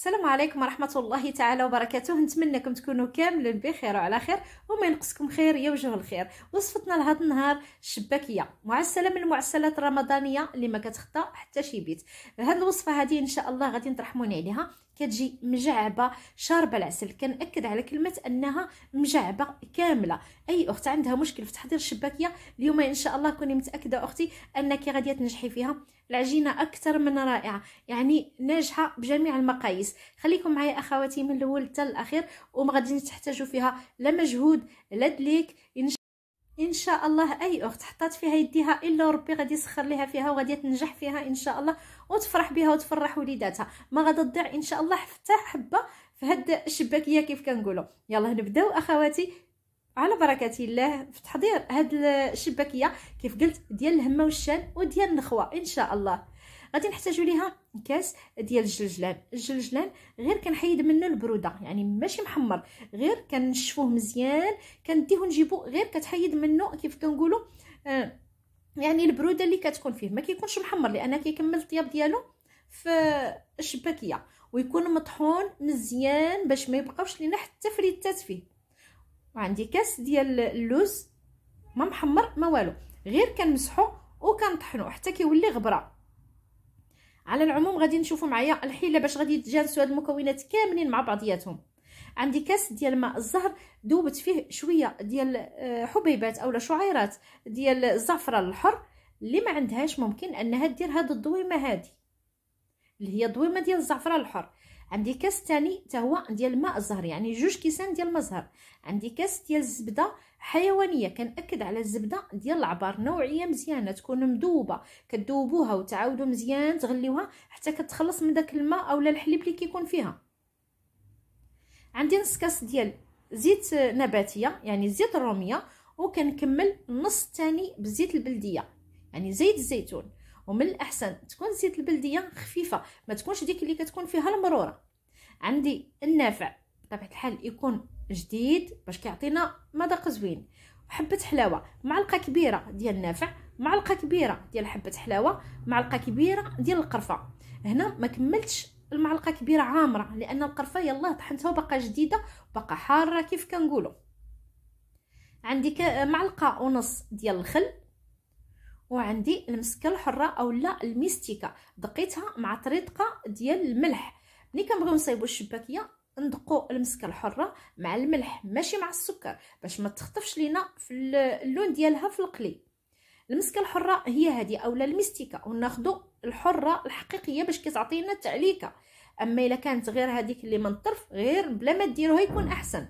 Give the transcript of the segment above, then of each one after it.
السلام عليكم ورحمه الله تعالى وبركاته نتمنىكم تكونوا كاملين بخير وعلى خير وما ينقصكم خير يا وجه الخير وصفتنا لهذا النهار شباكية معسله من المعسلات الرمضانيه اللي ما كتخطى حتى شي بيت هذه الوصفه هذه ان شاء الله غادي ترحموني عليها كتجي مجعبه شاربه العسل كنأكد على كلمه انها مجعبه كامله اي اخت عندها مشكل في تحضير الشباكيه اليوم ان شاء الله كوني متاكده اختي انك غادي تنجحي فيها العجينه اكثر من رائعه يعني ناجحه بجميع المقاييس خليكم معايا اخواتي من الاول حتى الاخير وما غاديش تحتاجوا فيها لا مجهود لا دليك ان شاء الله اي اخت حطات فيها يديها الا ربي غادي يسخر لها فيها وغادي تنجح فيها ان شاء الله وتفرح بها وتفرح وليداتها ما غادي تضيع ان شاء الله حتى حبه في هاد الشباكيه كيف كنقولوا يلا نبداو اخواتي على بركه الله في تحضير هاد الشباكيه كيف قلت ديال الهمه والشان وديال النخوه ان شاء الله غادي نحتاجو ليها كاس ديال الجلجلان الجلجلان غير كنحيد منه البروده يعني ماشي محمر غير كنشفوه مزيان كنديهو نجيبو غير كتحيد منه كيف كنقولوا آه يعني البروده اللي كتكون فيه ما كيكونش محمر لان كيكمل الطياب ديالو في الشباكيه ويكون مطحون مزيان باش ما يبقاوش لينا حتى فريتات فيه وعندي كاس ديال اللوز ما محمر ما والو غير كنمسحو وكنطحنو حتى كيولي غبره على العموم غادي نشوفوا معايا الحيله باش غادي يتجانسوا هاد المكونات كاملين مع بعضياتهم عندي كاس ديال ماء الزهر دوبت فيه شويه ديال آه، حبيبات اولا شعيرات ديال الزعفران الحر اللي ما عندهاش ممكن انها دير هاد الضويمه هادي اللي هي ضويمه ديال الزعفران الحر عندي كاس ثاني حتى هو ديال الماء الزهر يعني جوج كيسان ديال المزهر الزهر عندي كاس ديال الزبده حيوانيه كنأكد على الزبده ديال العبار نوعيه مزيانه تكون مذوبه كذوبوها وتعاودوا مزيان تغليوها حتى كتخلص من داك الماء اولا الحليب اللي كيكون فيها عندي نص كاس ديال زيت نباتيه يعني زيت الروميه وكنكمل النص الثاني بزيت البلديه يعني زيت الزيتون ومن الاحسن تكون زيت البلديه خفيفه ما تكونش ديك اللي كتكون فيها المروره عندي النافع بطبيعه الحال يكون جديد باش كيعطينا مذاق زوين حبه حلاوه معلقه كبيره ديال النافع معلقه كبيره ديال حبه حلاوه معلقه كبيره ديال القرفه هنا ما كملتش المعلقه كبيره عامره لان القرفه يلاه طحنتها وبقى جديده وبقى حاره كيف كنقولوا عندي معلقه ونص ديال الخل وعندي المسكه الحره اولا الميستيكا دقيتها مع طريقه ديال الملح ملي كنبغيو نصايبو الشباكيه ندقو المسكه الحره مع الملح ماشي مع السكر باش ما تخطفش لينا في اللون ديالها في القلي المسكه الحره هي هذه اولا المستيكه وناخذوا الحره الحقيقيه باش كتعطينا التعليكه اما الا كانت غير هذيك اللي من الطرف غير بلا ما ديروها يكون احسن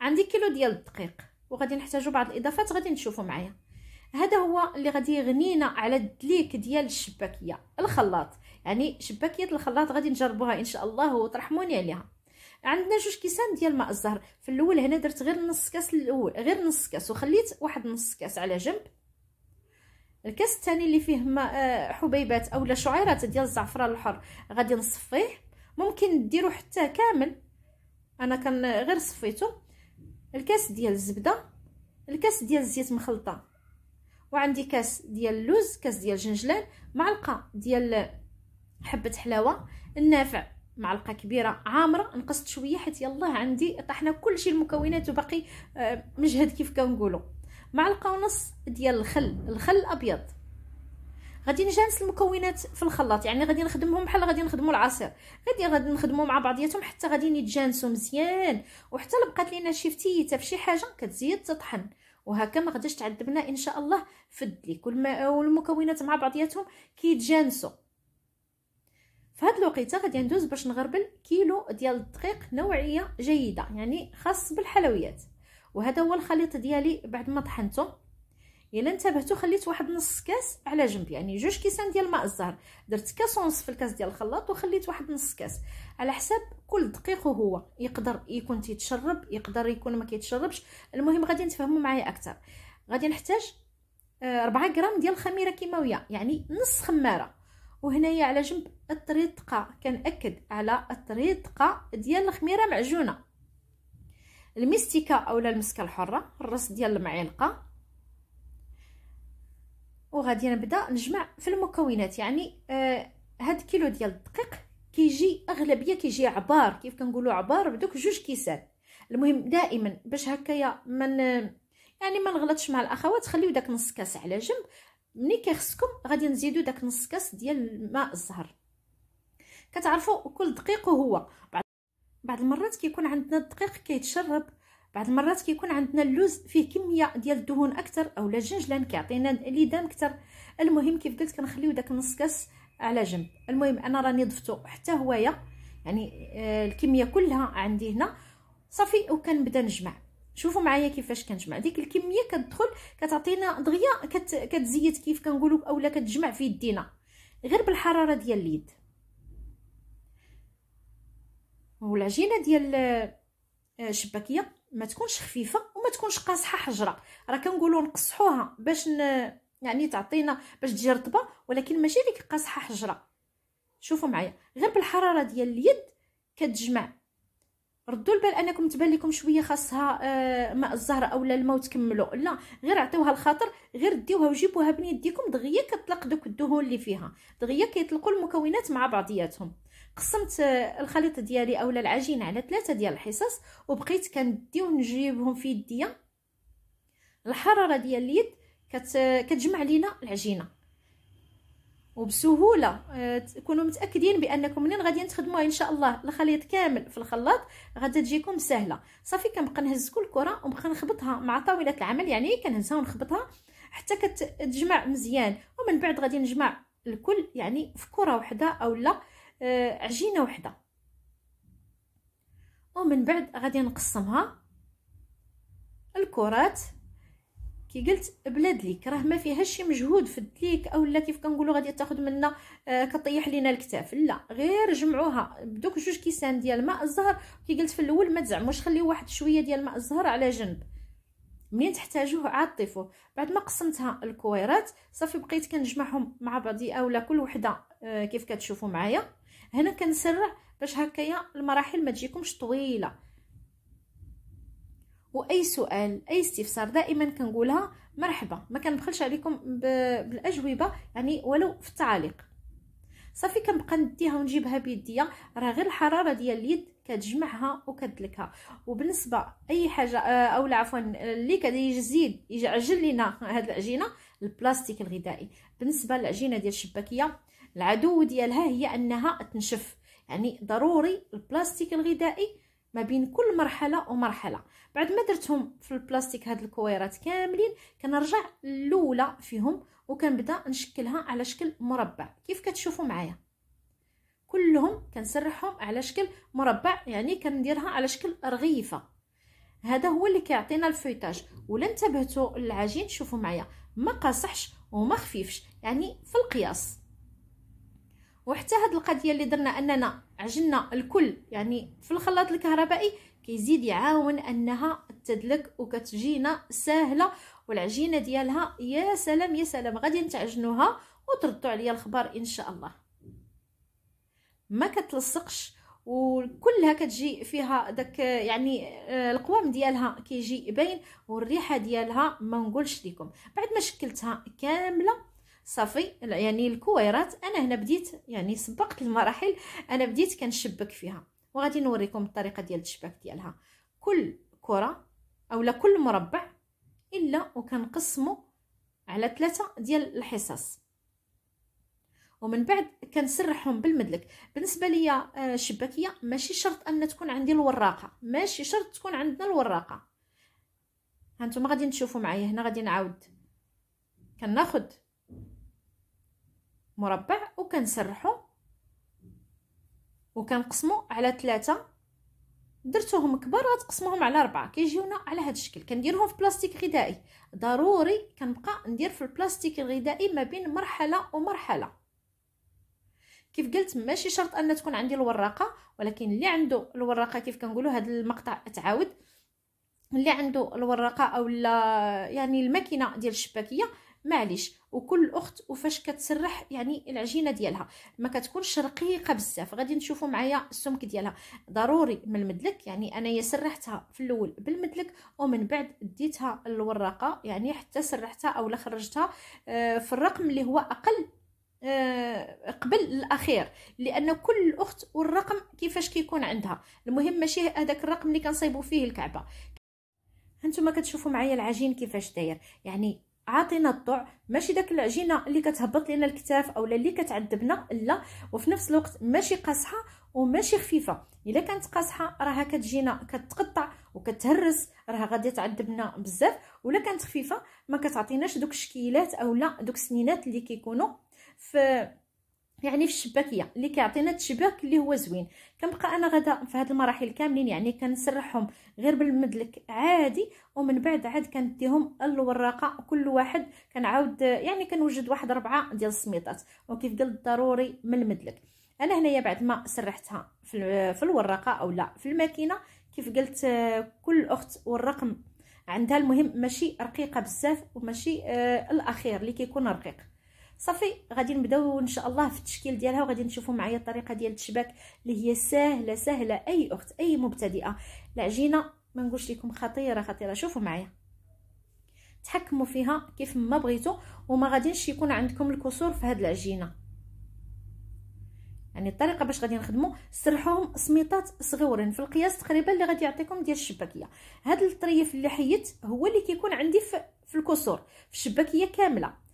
عندي كيلو ديال الدقيق وغادي نحتاجو بعض الاضافات غادي نشوفوا معايا هذا هو اللي غادي يغنينا على الدليك ديال الشباكيه الخلاط يعني شباكيه الخلاط غادي نجربوها ان شاء الله وترحموني عليها عندنا جوج كيسان ديال ماء الزهر في الاول هنا درت غير نص كاس الاول غير نص كاس وخليت واحد نص كاس على جنب الكاس الثاني اللي فيه ماء آه، حبيبات اولا شعيرات ديال الزعفران الحر غادي نصفيه ممكن ديرو حتى كامل انا كان غير صفيته الكاس ديال الزبده الكاس ديال الزيت مخلطه وعندي كاس ديال اللوز كاس ديال الجنجلان معلقه ديال حبه حلاوه النافع معلقه كبيره عامره نقصت شويه حيت يلاه عندي طحنا كلشي المكونات وباقي آه، مجهد كيف كنقولوا معلقه ونص ديال الخل الخل الابيض غادي نجانس المكونات في الخلاط يعني غادي نخدمهم بحال غادي نخدموا العصير غادي غادي نخدموا مع بعضياتهم حتى غادي يتجانسوا مزيان وحتى لبقات لينا شي فتيته فشي حاجه كتزيد تطحن وهكا ما غاديش تعذبنا ان شاء الله في الدليك والمكونات مع بعضياتهم كيتجانسوا فهاد الوقيته غادي ندوز باش نغربل كيلو ديال الدقيق نوعيه جيده يعني خاص بالحلويات وهذا هو الخليط ديالي بعد ما طحنته الا انتبهتوا خليت واحد نص كاس على جنب يعني جوج كيسان ديال ماء الزهر درت كاس ونص في الكاس ديال الخلاط وخليت واحد نص كاس على حساب كل دقيق هو يقدر يكون تيتشرب يقدر يكون ما كيتشربش المهم غادي نتفاهموا معايا اكثر غادي نحتاج 4 آه، غرام ديال الخميره كيماويه يعني نص خماره وهنايا على جنب الطريطقه كنأكد على الطريطقه ديال الخميره معجونه المستيكه اولا المسكه الحره الرص ديال المعلقه وغادي نبدا نجمع في المكونات يعني آه هاد كيلو ديال الدقيق كيجي اغلبيه كيجي عبار كيف كنقولوا عبار بدوك جوج كيسان المهم دائما باش هكايا من يعني ما نغلطش مع الاخوات خليو داك نص كاس على جنب ملي كيخصكم غادي نزيدو داك نص كاس ديال ماء الزهر كتعرفوا كل دقيق هو بعض بعض المرات كيكون عندنا الدقيق كيتشرب بعض المرات كيكون عندنا اللوز فيه كميه ديال الدهون اكثر اولا الجنجلان كيعطينا ليدام اكثر المهم كيف قلت كنخليو داك نص كاس على جنب المهم انا راني ضفتو حتى هوايا يعني آه، الكميه كلها عندي هنا صافي وكنبدا نجمع شوفوا معايا كيفاش كنجمع ديك الكميه كتدخل كتعطينا دغيا كت كتزيد كيف كنقولوا اولا كتجمع في يدينا غير بالحراره ديال اليد والعجينه ديال الشباكيه آه، ما تكونش خفيفه وما تكونش قاصحه حجره راه كنقولوا نقصحوها باش ن... يعني تعطينا باش تجي رطبه ولكن ماشي ديك قاصحه حجره شوفوا معايا غير بالحراره ديال اليد كتجمع ردوا البال انكم تبان لكم شويه خاصها آه، ماء الزهر اولا الماء وتكملوا لا غير عطيوها الخاطر غير ديوها وجيبوها بين يديكم دغيا كطلق دوك الدهون اللي فيها دغيا كيطلقوا المكونات مع بعضياتهم قسمت آه، الخليط ديالي اولا العجينه على ثلاثه ديال الحصص وبقيت كنديو نجيبهم في يديا الحراره ديال اليد كت... كتجمع لينا العجينه وبسهوله آه، تكونوا متاكدين بانكم منين غادي تخدموها ان شاء الله الخليط كامل في الخلاط غادي تجيكم سهله صافي كنبقى نهز كل كره ونبقى نخبطها مع طاوله العمل يعني كنهزها ونخبطها حتى كتجمع مزيان ومن بعد غادي نجمع الكل يعني في كره وحده اولا آه، عجينه وحده ومن بعد غادي نقسمها الكرات كي قلت بلاد ليك راه ما فيهاش شي مجهود في الدليك اولا كيف كنقولوا غادي تاخذ منا آه كطيح لينا الكتاف لا غير جمعوها بدوك جوج كيسان ديال ماء الزهر كي قلت في الاول ما تزعموش خليو واحد شويه ديال ماء الزهر على جنب منين تحتاجوه عاد طيفوه بعد ما قسمتها الكويرات صافي بقيت كنجمعهم مع بعضي اولا كل وحده آه كيف كتشوفوا معايا هنا كنسرع باش هكايا المراحل ما تجيكمش طويله واي سؤال اي استفسار دائما كنقولها مرحبا ما كنبخلش عليكم بالاجوبه يعني ولو في التعاليق صافي كنبقى نديها ونجيبها بيديا راه غير الحراره ديال اليد كتجمعها وكدلكها وبالنسبه اي حاجه آه، او عفوا اللي كيزيد يعجل لينا هاد العجينه البلاستيك الغذائي بالنسبه للعجينه ديال الشباكيه العدو ديالها هي انها تنشف يعني ضروري البلاستيك الغذائي ما بين كل مرحله ومرحله بعد ما درتهم في البلاستيك هاد الكويرات كاملين كنرجع الاولى فيهم وكنبدا نشكلها على شكل مربع كيف كتشوفوا معايا كلهم كنسرحهم على شكل مربع يعني كنديرها على شكل رغيفه هذا هو اللي كيعطينا الفيتاج ولا انتبهتوا للعجين شوفوا معايا ما قاصحش وما خفيفش يعني في القياس وحتى هاد القضيه اللي درنا اننا عجنا الكل يعني في الخلاط الكهربائي كيزيد يعاون انها تدلك وكتجينا ساهله والعجينه ديالها يا سلام يا سلام غادي نتعجنوها وتردوا عليا الخبر ان شاء الله ما كتلصقش وكلها كتجي فيها داك يعني آه، القوام ديالها كيجي باين والريحه ديالها ما نقولش لكم بعد ما شكلتها كامله صافي يعني الكويرات انا هنا بديت يعني سبقت المراحل انا بديت كنشبك فيها وغادي نوريكم الطريقه ديال التشباك ديالها كل كره اولا كل مربع الا وكنقسمه على ثلاثه ديال الحصص ومن بعد كنسرحهم بالمدلك بالنسبه ليا آه، الشباكيه ماشي شرط ان تكون عندي الوراقه ماشي شرط تكون عندنا الوراقه هانتوما غادي تشوفوا معايا هنا غادي نعاود كناخذ مربع وكنسرحو وكنقسمو على ثلاثة درتوهم كبار غتقسموهم على ربعة كيجيونا على هذا الشكل كنديرهم في بلاستيك غذائي ضروري كنبقى ندير في البلاستيك الغذائي ما بين مرحله ومرحله كيف قلت ماشي شرط ان تكون عندي الوراقه ولكن اللي عنده الوراقه كيف كنقولوا هذا المقطع تعاود اللي عنده الوراقه او يعني الماكينه ديال الشباكيه معليش وكل اخت وفاش كتسرح يعني العجينه ديالها ما كتكونش رقيقه بزاف غادي نشوفوا معايا السمك ديالها ضروري من المدلك يعني انايا سرحتها في الاول بالمدلك ومن بعد ديتها الوراقه يعني حتى سرحتها اولا خرجتها آه، في الرقم اللي هو اقل آه، قبل الاخير لان كل اخت والرقم كيفاش كيكون عندها المهم ماشي هذاك الرقم اللي كنصايبوا فيه الكعبه هانتوما كتشوفوا معايا العجين كيفاش داير يعني عاطينا الطوع ماشي داك العجينه اللي كتهبط لنا الكتاف اولا اللي كتعذبنا لا وفي نفس الوقت ماشي قاصحه وماشي خفيفه الا كانت قاصحه راها كتجينا كتقطع وكتهرس راها غادي تعذبنا بزاف ولا كانت خفيفه ما كتعطيناش دوك الشكيلات اولا دوك السنينات اللي كيكونوا في يعني في الشباكيه اللي كيعطينا التشباك اللي هو زوين كنبقى انا غدا في هاد المراحل كاملين يعني كنسرحهم غير بالمدلك عادي ومن بعد عاد كنديهم الوراقه كل واحد كنعاود يعني كنوجد واحد ربعه ديال السميطات وكيف قلت ضروري من المدلك انا هنايا بعد ما سرحتها في, في الوراقه او لا في الماكينه كيف قلت كل اخت والرقم عندها المهم ماشي رقيقه بزاف وماشي آه، الاخير اللي كيكون رقيق صافي غادي نبداو ان شاء الله في التشكيل ديالها وغادي نشوفوا معايا الطريقه ديال التشباك اللي هي سهله سهله اي اخت اي مبتدئه العجينه ما نقولش لكم خطيره خطيره شوفوا معايا تحكموا فيها كيف ما بغيتوا وما غاديش يكون عندكم الكسور في هاد العجينه يعني الطريقه باش غادي نخدموا سرحوهم سميطات صغيورين في القياس تقريبا اللي غادي يعطيكم ديال الشباكيه هاد الطريف اللي حيت هو اللي كيكون عندي في, في الكسور في الشباكيه كامله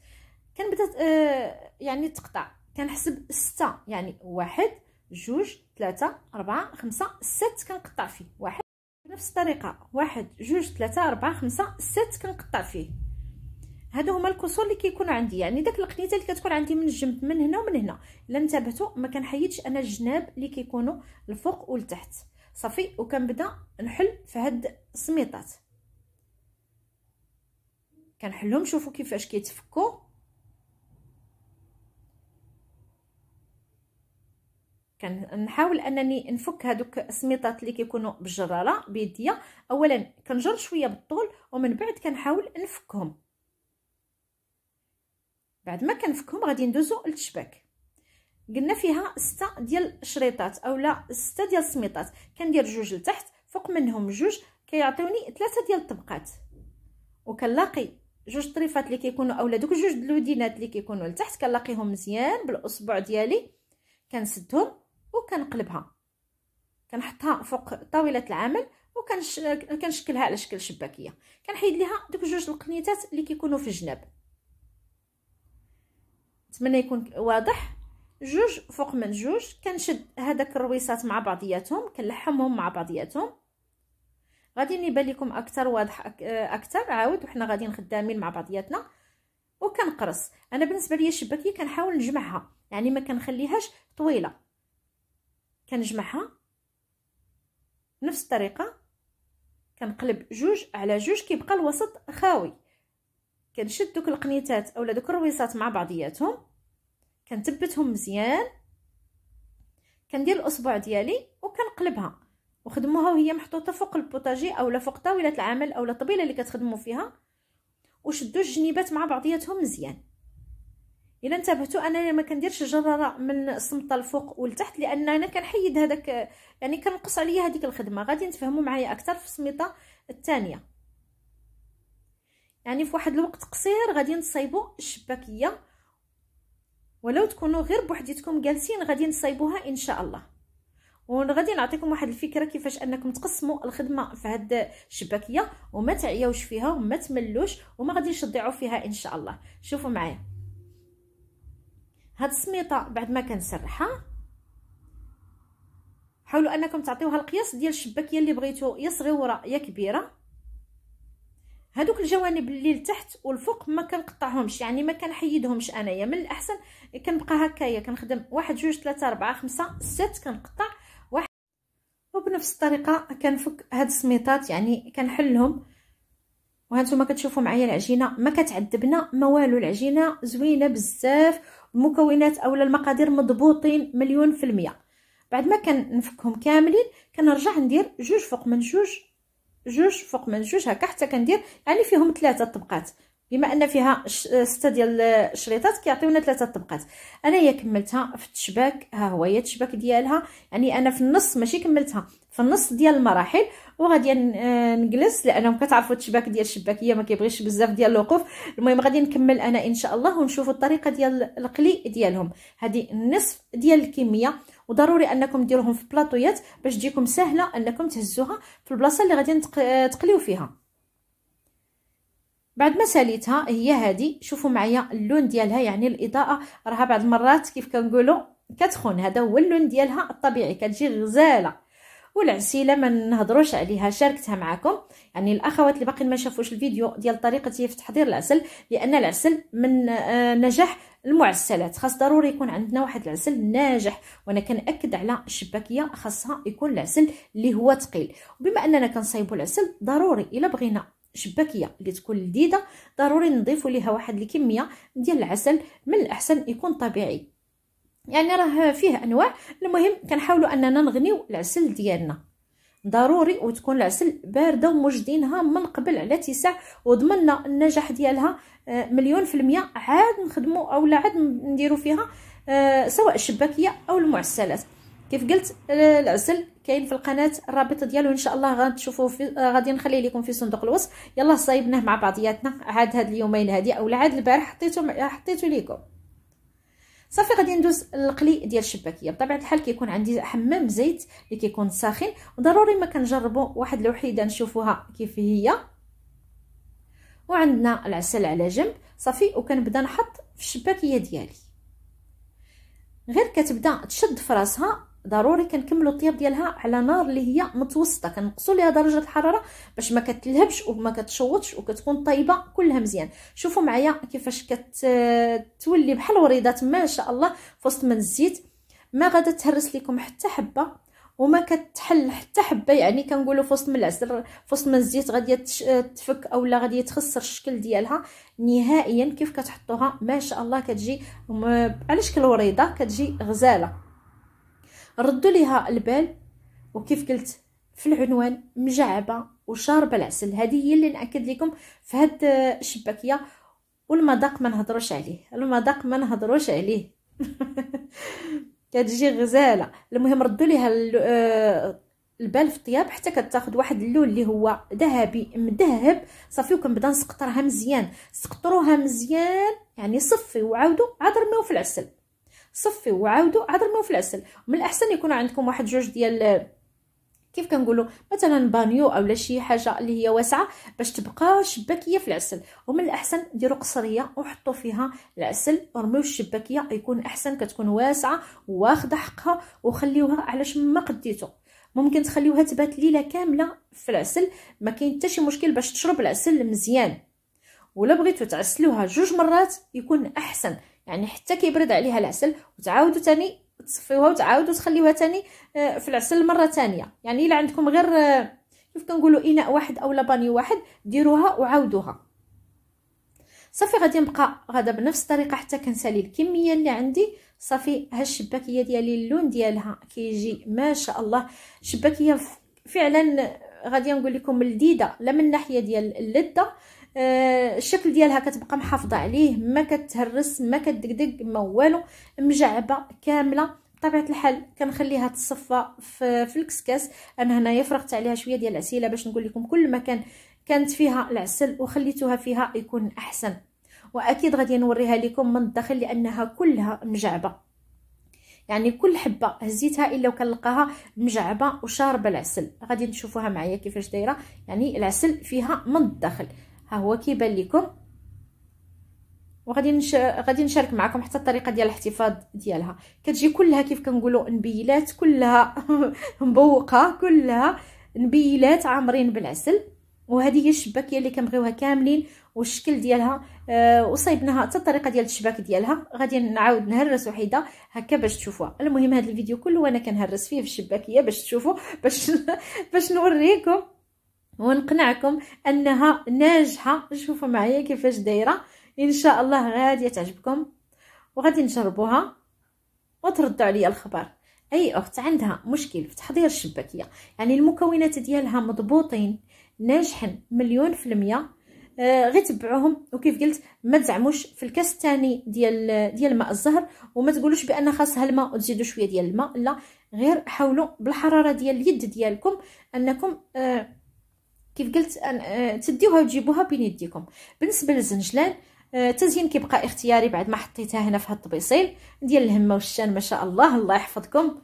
كنبدا آه يعني تقطع كنحسب ستة يعني واحد جوج تلاتة أربعة خمسة ست كنقطع فيه واحد بنفس الطريقة واحد جوج تلاتة أربعة خمسة ست كنقطع فيه هادو هما الكسور اللي كيكونوا عندي يعني داك القنيته اللي كتكون عندي من الجنب من هنا ومن هنا الا انتبهتوا ما كنحيدش انا الجناب اللي كيكونوا الفوق والتحت صافي وكنبدا نحل في هاد السميطات كنحلهم شوفوا كيفاش كيتفكوا كنحاول انني نفك هذوك السميطات اللي كيكونوا بالجراره بيديا اولا كنجر شويه بالطول ومن بعد كنحاول نفكهم بعد ما كنفكهم غادي ندوزو للتشباك قلنا فيها ستة ديال الشريطات اولا ستة ديال السميطات كندير جوج لتحت فوق منهم جوج كيعطيوني ثلاثه ديال الطبقات وكنلاقي جوج طريفات اللي كيكونوا اولا دوك جوج دلودينات اللي كيكونوا لتحت كنلاقيهم مزيان بالاصبع ديالي كنسدهم وكنقلبها كنحطها فوق طاوله العمل وكنشكلها على شكل شباكيه كنحيد ليها دوك جوج القنيتات اللي كيكونوا في الجناب نتمنى يكون واضح جوج فوق من جوج كنشد هذاك الرويسات مع بعضياتهم كنلحمهم مع بعضياتهم غادي يبان لكم اكثر واضح اكثر عاود وحنا غاديين خدامين مع بعضياتنا وكنقرص انا بالنسبه ليا الشباكيه كنحاول نجمعها يعني ما كنخليهاش طويله كنجمعها نفس الطريقه كنقلب جوج على جوج كيبقى الوسط خاوي كنشد دوك القنيتات اولا دوك الرويصات مع بعضياتهم كنثبتهم مزيان كندير الاصبع ديالي وكنقلبها وخدموها وهي محطوطه فوق البوطاجي اولا فوق طاوله العمل اولا الطبيله اللي كتخدموا فيها وشدوا الجنيبات مع بعضياتهم مزيان الا انتبهتوا انني ما كنديرش جراره من السمطه الفوق والتحت لان انا كنحيد هذاك يعني كنقص عليا هذيك الخدمه غادي تفهموا معايا اكثر في السميطه الثانيه يعني في واحد الوقت قصير غادي نصايبوا الشباكيه ولو تكونوا غير بوحديتكم جالسين غادي نصايبوها ان شاء الله وغادي نعطيكم واحد الفكره كيفاش انكم تقسموا الخدمه في هاد الشباكيه وما تعياوش فيها وما تملوش وما غاديش تضيعوا فيها ان شاء الله شوفوا معايا هاد السميطه بعد ما كنسرحها حاولوا انكم تعطيوها القياس ديال الشباكيه اللي بغيتو يا صغيره يا كبيره هادوك الجوانب اللي لتحت والفوق ما كنقطعهمش يعني ما كنحيدهمش انايا من الاحسن كنبقى هكايا كنخدم واحد جوج ثلاثة أربعة خمسة ست كنقطع واحد وبنفس الطريقه كنفك هاد السميطات يعني كنحلهم وهانتوما كتشوفوا معايا العجينه ما كتعذبنا ما والو العجينه زوينه بزاف المكونات اولا المقادير مضبوطين مليون في المية بعد ما كنفكهم كاملين كنرجع ندير جوج فوق من جوج جوج فوق من جوج هكا حتى كندير يعني فيهم ثلاثه طبقات بما ان فيها سته ديال الشريطات كيعطيونا ثلاثه طبقات انايا كملتها في التشباك ها هو هي التشباك ديالها يعني انا في النص ماشي كملتها في النص ديال المراحل وغادي نجلس لانهم كتعرفوا التشباك ديال الشباكيه ما كيبغيش بزاف ديال الوقوف المهم غادي نكمل انا ان شاء الله ونشوفوا الطريقه ديال القلي ديالهم هذه النصف ديال الكميه وضروري انكم ديروهم في بلاطويات باش تجيكم سهله انكم تهزوها في البلاصه اللي غادي تقليو فيها بعد ما ساليتها هي هذه شوفوا معايا اللون ديالها يعني الاضاءه راها بعض المرات كيف كنقولوا كتخون هذا هو اللون ديالها الطبيعي كتجي غزاله والعسيله ما نهضروش عليها شاركتها معكم يعني الاخوات اللي باقيين ما شافوش الفيديو ديال طريقتي في تحضير العسل لان العسل من آه، نجاح المعسلات خاص ضروري يكون عندنا واحد العسل ناجح وانا كنأكد على الشباكيه خاصها يكون العسل اللي هو ثقيل وبما اننا كنصايبوا العسل ضروري الا بغينا شباكيه اللي تكون لذيذه ضروري نضيفوا ليها واحد الكميه ديال العسل من الاحسن يكون طبيعي يعني راه فيه انواع المهم كنحاولوا اننا نغنيو العسل ديالنا ضروري وتكون العسل بارده وموجدينها من قبل على تسع وضمننا النجاح ديالها آه، مليون في المية عاد نخدمو اولا عاد نديرو فيها آه، سواء الشباكيه او المعسلات كيف قلت العسل كاين في القناه الرابط ديالو ان شاء الله غتشوفوه غادي نخليه لكم في صندوق الوصف يلا صايبناه مع بعضياتنا عاد هاد اليومين هادي اولا عاد البارح حطيته حطيته لكم صافي غادي ندوز القلي ديال الشباكيه بطبيعه الحال كيكون عندي حمام زيت اللي كيكون ساخن وضروري ما كنجربوا واحد الوحيده نشوفوها كيف هي وعندنا العسل على جنب صافي وكنبدا نحط في الشباكيه ديالي غير كتبدا تشد فراسها ضروري كنكملوا الطياب ديالها على نار اللي هي متوسطه كنقصوا ليها درجه الحراره باش ما كتلهبش وما كتشوطش وكتكون طايبه كلها مزيان شوفوا معايا كيفاش كتولي بحال وريدات ما شاء الله فوسط من الزيت ما غادا تهرس لكم حتى حبه وما كتحل حتى حبه يعني كنقولوا فوسط من العسل فوسط من الزيت غادي تفك اولا غادي تخسر الشكل ديالها نهائيا كيف كتحطوها ما شاء الله كتجي على شكل وريده كتجي غزاله ردوا ليها البال وكيف قلت في العنوان مجعبه وشاربه العسل هذه هي اللي ناكد لكم في هاد الشباكيه والمذاق ما نهضروش عليه المذاق ما نهضروش عليه كتجي غزاله المهم ردوا ليها آه، البال في الطياب حتى كتاخذ واحد اللون اللي هو ذهبي مذهب صافي وكنبدا نسقطرها مزيان سقطروها مزيان يعني صفي وعاودوا عاد رميو في العسل صفيو وعاودوا رميو في العسل من الاحسن يكون عندكم واحد جوج ديال كيف كنقولوا مثلا بانيو اولا شي حاجه اللي هي واسعه باش تبقى شباكيه في العسل ومن الاحسن ديروا قصريه وحطوا فيها العسل ورميو الشباكيه يكون احسن كتكون واسعه واخده حقها وخليوها على ما قديتو ممكن تخليوها تبات ليله كامله في العسل ما كاين حتى شي مشكل باش تشرب العسل مزيان ولا بغيتو تعسلوها جوج مرات يكون احسن يعني حتى كيبرد عليها العسل وتعاودوا تاني تصفيوها وتعاودوا تخليوها تاني آه، في العسل مره تانية يعني الا عندكم غير آه، كيف كنقولوا اناء واحد اولا بانيو واحد ديروها وعاودوها صافي غادي نبقى غدا بنفس الطريقه حتى كنسالي الكميه اللي عندي صافي ها الشباكيه ديالي اللون ديالها كيجي ما شاء الله شباكيه فعلا آه، غادي نقول لكم لذيذه لا من ناحيه ديال اللذه آه، الشكل ديالها كتبقى محافظه عليه ما كتهرس ما كدقدق ما والو مجعبه كامله بطبيعه الحال كنخليها تصفى في, في الكسكاس انا هنايا فرغت عليها شويه ديال العسيله باش نقول لكم كل ما كان كانت فيها العسل وخليتوها فيها يكون احسن واكيد غادي نوريها لكم من الداخل لانها كلها مجعبه يعني كل حبه هزيتها الا وكنلقاها مجعبه وشاربه العسل غادي تشوفوها معايا كيفاش دايره يعني العسل فيها من الداخل ها هو كيبان لكم وغادي نش... غادي نشارك معكم حتى الطريقه ديال الاحتفاظ ديالها كتجي كلها كيف كنقولوا نبيلات كلها مبوقه كلها نبيلات عامرين بالعسل وهذه هي الشباكيه اللي كنبغيوها كاملين والشكل ديالها آه وصايبناها حتى الطريقه ديال الشباك ديالها غادي نعاود نهرس وحيده هكا باش تشوفوها المهم هذا الفيديو كله وانا كنهرس فيه في الشباكيه باش تشوفوا باش باش نوريكم ونقنعكم انها ناجحه شوفوا معايا كيفاش دايره ان شاء الله غادي تعجبكم وغادي نجربوها وتردوا عليا الخبر اي اخت عندها مشكل في تحضير الشباكيه يعني المكونات ديالها مضبوطين ناجحين مليون في المية آه غير تبعوهم وكيف قلت ما تزعموش في الكاس الثاني ديال ديال ماء الزهر وما تقولوش بان خاصها الماء وتزيدوا شويه ديال الماء لا غير حاولوا بالحراره ديال اليد ديالكم انكم آه كيف قلت آه، تديوها وتجيبوها بين يديكم بالنسبه للزنجلان التزيين آه، كيبقى اختياري بعد ما حطيتها هنا في هاد الطبيصيل ديال الهمه والشان ما شاء الله الله يحفظكم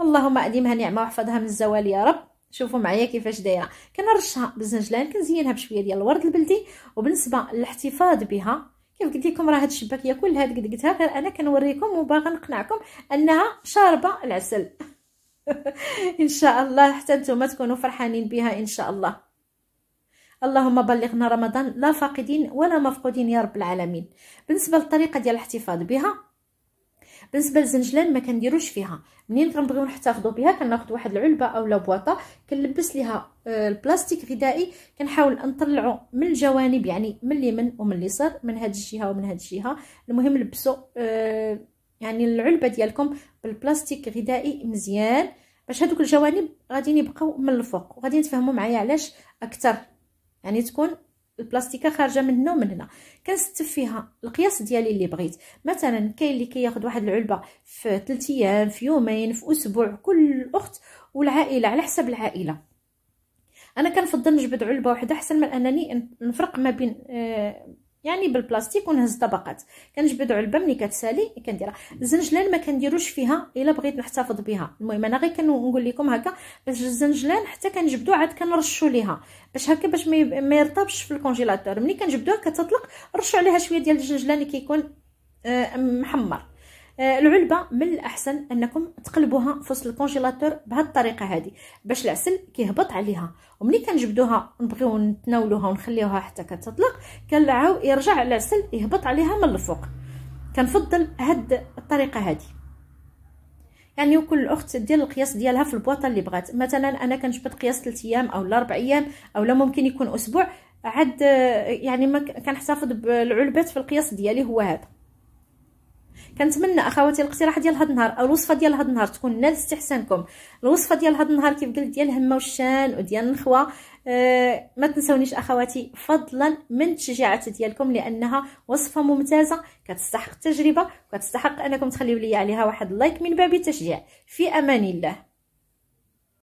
اللهم اديمها نعمه واحفظها من الزوال يا رب شوفوا معايا كيفاش دايره كنرشها بالزنجلان كنزينها بشويه ديال الورد البلدي وبالنسبه للاحتفاظ بها كيف قلت لكم راه هاد الشباكيه كلها دقدقتها غير انا كنوريكم وباغا نقنعكم انها شاربه العسل ان شاء الله حتى نتوما تكونوا فرحانين بها ان شاء الله اللهم بلغنا رمضان لا فاقدين ولا مفقودين يا رب العالمين بالنسبه للطريقه ديال الاحتفاظ بها بالنسبه للزنجلان ما كنديروش فيها منين كنبغيو نحتفظوا بها كناخذ واحد العلبه اولا بواطه كنلبس ليها آه، البلاستيك غذائي كنحاول نطلعوا من الجوانب يعني من اليمين ومن اليسار من هاد الجهه ومن هاد الجهه المهم لبسوا آه، يعني العلبه ديالكم بالبلاستيك غذائي مزيان باش هادوك الجوانب غاديين يبقاو من الفوق وغادي تفهموا معايا علاش اكثر يعني تكون البلاستيكه خارجه من هنا ومن هنا كنستف فيها القياس ديالي اللي بغيت مثلا كاين اللي كياخذ واحد العلبه في 3 ايام في يومين في اسبوع كل اخت والعائله على حسب العائله انا كنفضل نجبد علبه واحده احسن من انني نفرق ما بين آه، يعني بالبلاستيك ونهز طبقات كنجبد علبه ملي كتسالي كنديرها الزنجلان ما كنديروش فيها الا بغيت نحتفظ بها المهم انا غير كنقول لكم هكا باش الزنجلان حتى كنجبدو عاد كنرشو ليها باش هكا باش ما يرطبش في الكونجيلاتور ملي كنجبدوه كتطلق رشوا عليها شويه ديال الجنجلان اللي كيكون آه، محمر آه، العلبه من الاحسن انكم تقلبوها في وسط الكونجيلاتور بهذه الطريقه هذه باش العسل كيهبط عليها وملي كنجبدوها نبغيو نتناولوها ونخليوها حتى كتطلق كنلعاو يرجع العسل يهبط عليها من الفوق كنفضل هاد الطريقه هذه يعني وكل اخت دير القياس ديالها في البواطه اللي بغات مثلا انا كنجبد قياس 3 ايام او 4 ايام او لا ممكن يكون اسبوع عاد آه، يعني ما كنحتفظ بالعلبات في القياس ديالي هو هذا كنتمنى اخواتي الاقتراح ديال هذا النهار او الوصفه ديال هذا النهار تكون نال استحسانكم الوصفه ديال هذا النهار كيف قلت ديال الهمه والشان وديال النخوه أه ما تنسونيش اخواتي فضلا من التشجيعات ديالكم لانها وصفه ممتازه كتستحق التجربه وكتستحق انكم تخليو لي عليها واحد لايك من باب التشجيع في امان الله